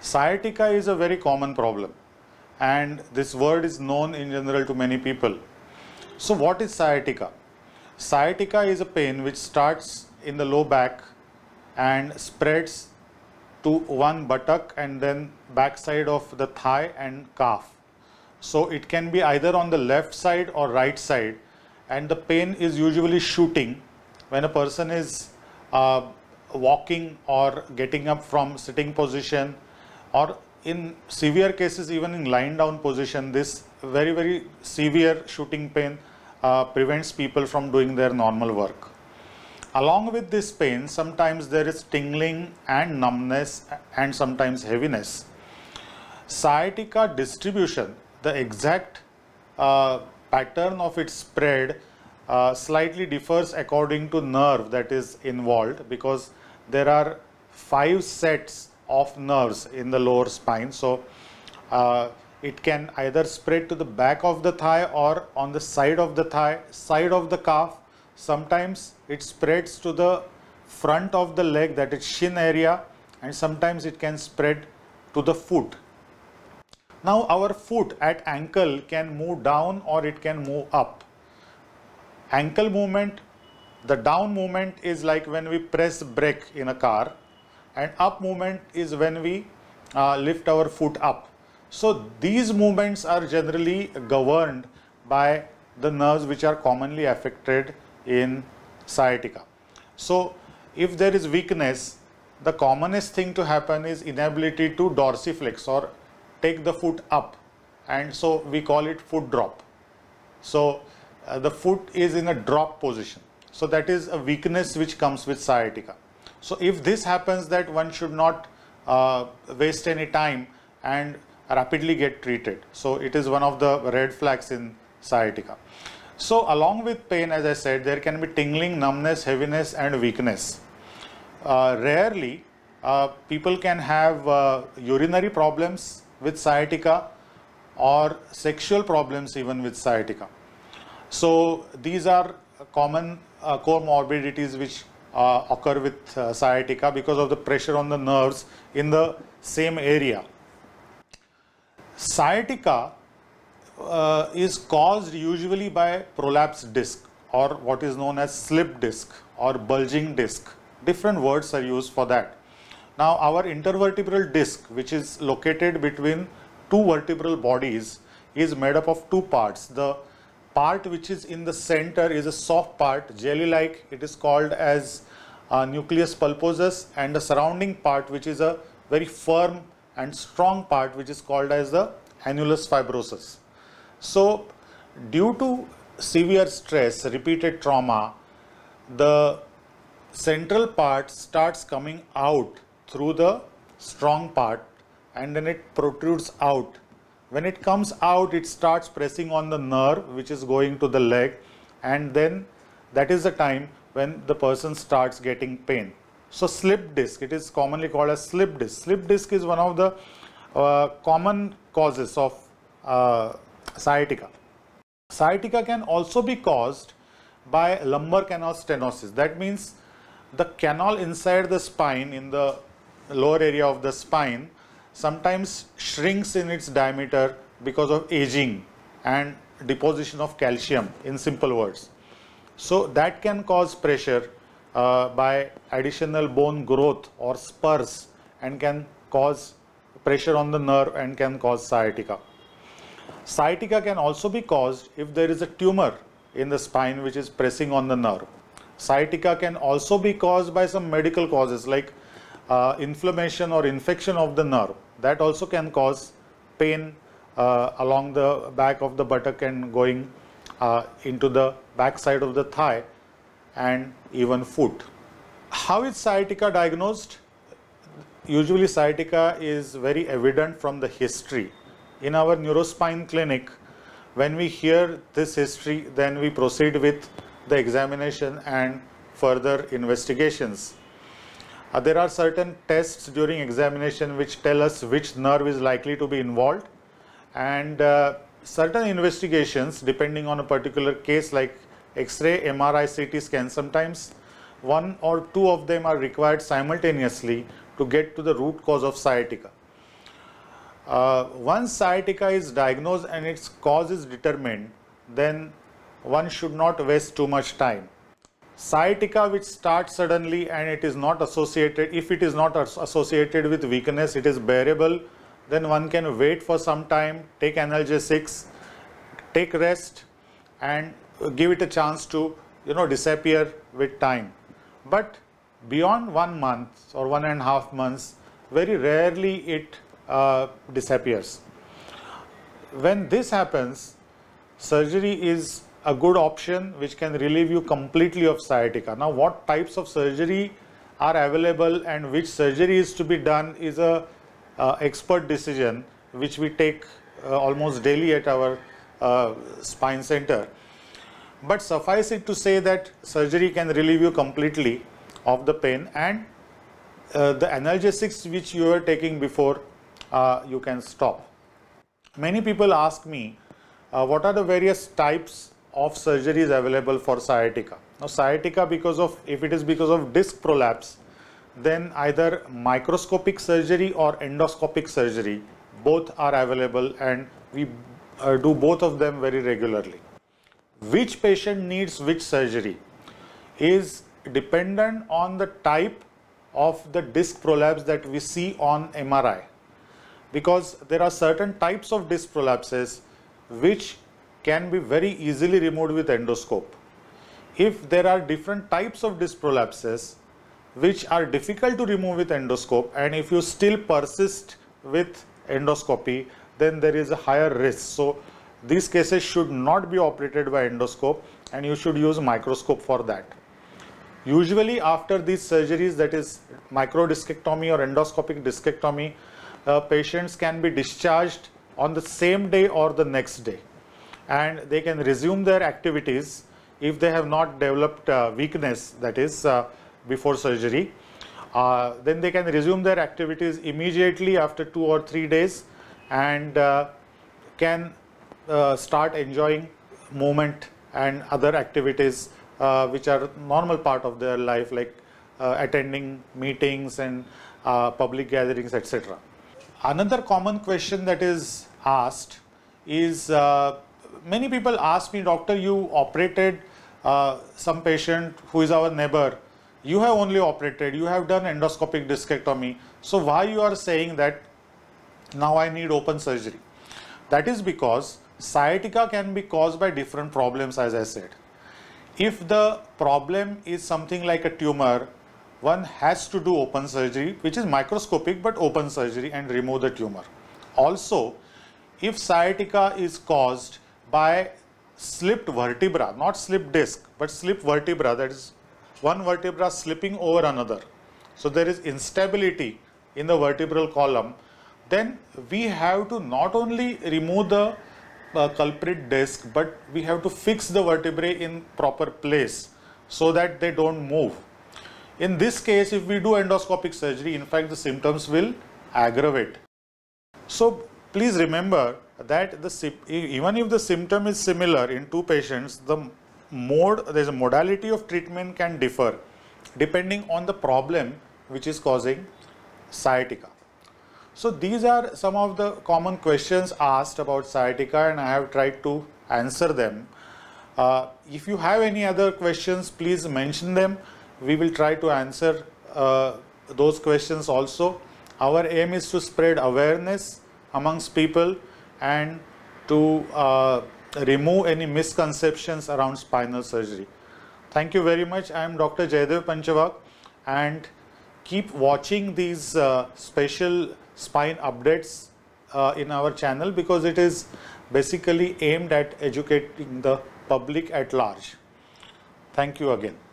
Sciatica is a very common problem and this word is known in general to many people. So what is sciatica? Sciatica is a pain which starts in the low back and spreads to one buttock and then backside of the thigh and calf. So it can be either on the left side or right side and the pain is usually shooting when a person is uh, walking or getting up from sitting position or in severe cases even in lying down position this very very severe shooting pain uh, prevents people from doing their normal work. Along with this pain sometimes there is tingling and numbness and sometimes heaviness. Sciatica distribution the exact uh, pattern of its spread uh, slightly differs according to nerve that is involved because there are five sets of nerves in the lower spine. So uh, it can either spread to the back of the thigh or on the side of the thigh, side of the calf. Sometimes it spreads to the front of the leg, that is shin area, and sometimes it can spread to the foot. Now our foot at ankle can move down or it can move up. Ankle movement, the down movement is like when we press brake in a car and up movement is when we uh, lift our foot up. So these movements are generally governed by the nerves which are commonly affected in sciatica. So if there is weakness, the commonest thing to happen is inability to dorsiflex or take the foot up and so we call it foot drop. So uh, the foot is in a drop position. So that is a weakness which comes with sciatica. So if this happens that one should not uh, waste any time and rapidly get treated. So it is one of the red flags in sciatica. So along with pain, as I said, there can be tingling, numbness, heaviness and weakness. Uh, rarely, uh, people can have uh, urinary problems with sciatica or sexual problems even with sciatica. So these are common uh, comorbidities which uh, occur with uh, sciatica because of the pressure on the nerves in the same area. Sciatica uh, is caused usually by prolapsed disc or what is known as slip disc or bulging disc. Different words are used for that. Now our intervertebral disc which is located between two vertebral bodies is made up of two parts, the part which is in the center is a soft part, jelly-like. It is called as uh, nucleus pulposus and the surrounding part which is a very firm and strong part which is called as the annulus fibrosus. So due to severe stress, repeated trauma, the central part starts coming out through the strong part and then it protrudes out when it comes out, it starts pressing on the nerve which is going to the leg and then that is the time when the person starts getting pain. So slip disc, it is commonly called as slip disc. Slip disc is one of the uh, common causes of uh, sciatica. Sciatica can also be caused by lumbar canal stenosis. That means the canal inside the spine in the lower area of the spine sometimes shrinks in its diameter because of aging and deposition of calcium in simple words. So that can cause pressure uh, by additional bone growth or spurs and can cause pressure on the nerve and can cause sciatica. Sciatica can also be caused if there is a tumor in the spine which is pressing on the nerve. Sciatica can also be caused by some medical causes like uh, inflammation or infection of the nerve that also can cause pain uh, along the back of the buttock and going uh, into the back side of the thigh and even foot. How is sciatica diagnosed? Usually sciatica is very evident from the history. In our neurospine clinic, when we hear this history, then we proceed with the examination and further investigations. Uh, there are certain tests during examination which tell us which nerve is likely to be involved and uh, certain investigations depending on a particular case like x-ray, MRI, CT scan sometimes one or two of them are required simultaneously to get to the root cause of sciatica. Uh, once sciatica is diagnosed and its cause is determined then one should not waste too much time Sciatica which starts suddenly and it is not associated, if it is not associated with weakness, it is bearable, then one can wait for some time, take analgesics, take rest and give it a chance to, you know, disappear with time. But beyond one month or one and a half months, very rarely it uh, disappears. When this happens, surgery is a good option which can relieve you completely of sciatica. Now, what types of surgery are available and which surgery is to be done is a uh, expert decision which we take uh, almost daily at our uh, spine center. But suffice it to say that surgery can relieve you completely of the pain and uh, the analgesics which you were taking before uh, you can stop. Many people ask me uh, what are the various types of surgery is available for sciatica. Now sciatica because of, if it is because of disc prolapse, then either microscopic surgery or endoscopic surgery, both are available and we uh, do both of them very regularly. Which patient needs which surgery is dependent on the type of the disc prolapse that we see on MRI because there are certain types of disc prolapses which can be very easily removed with endoscope. If there are different types of disc prolapses which are difficult to remove with endoscope and if you still persist with endoscopy then there is a higher risk. So these cases should not be operated by endoscope and you should use microscope for that. Usually after these surgeries that is microdiscectomy or endoscopic discectomy uh, patients can be discharged on the same day or the next day and they can resume their activities if they have not developed uh, weakness, that is, uh, before surgery. Uh, then they can resume their activities immediately after two or three days and uh, can uh, start enjoying movement and other activities uh, which are normal part of their life like attending meetings and public gatherings etc. Another common question that is asked is many people ask me, doctor, you operated uh, some patient who is our neighbor. You have only operated, you have done endoscopic discectomy. So why you are saying that now I need open surgery? That is because sciatica can be caused by different problems as I said. If the problem is something like a tumor, one has to do open surgery, which is microscopic but open surgery and remove the tumor. Also, if sciatica is caused by slipped vertebra, not slipped disc, but slipped vertebra, that is one vertebra slipping over another. So there is instability in the vertebral column. Then we have to not only remove the uh, culprit disc, but we have to fix the vertebrae in proper place so that they don't move. In this case, if we do endoscopic surgery, in fact, the symptoms will aggravate. So please remember that the even if the symptom is similar in two patients, the mode, there's a modality of treatment can differ depending on the problem which is causing sciatica. So these are some of the common questions asked about sciatica and I have tried to answer them. Uh, if you have any other questions, please mention them. We will try to answer uh, those questions also. Our aim is to spread awareness amongst people and to uh, remove any misconceptions around spinal surgery. Thank you very much. I am Dr. Jaydev Panchavak and keep watching these uh, special spine updates uh, in our channel because it is basically aimed at educating the public at large. Thank you again.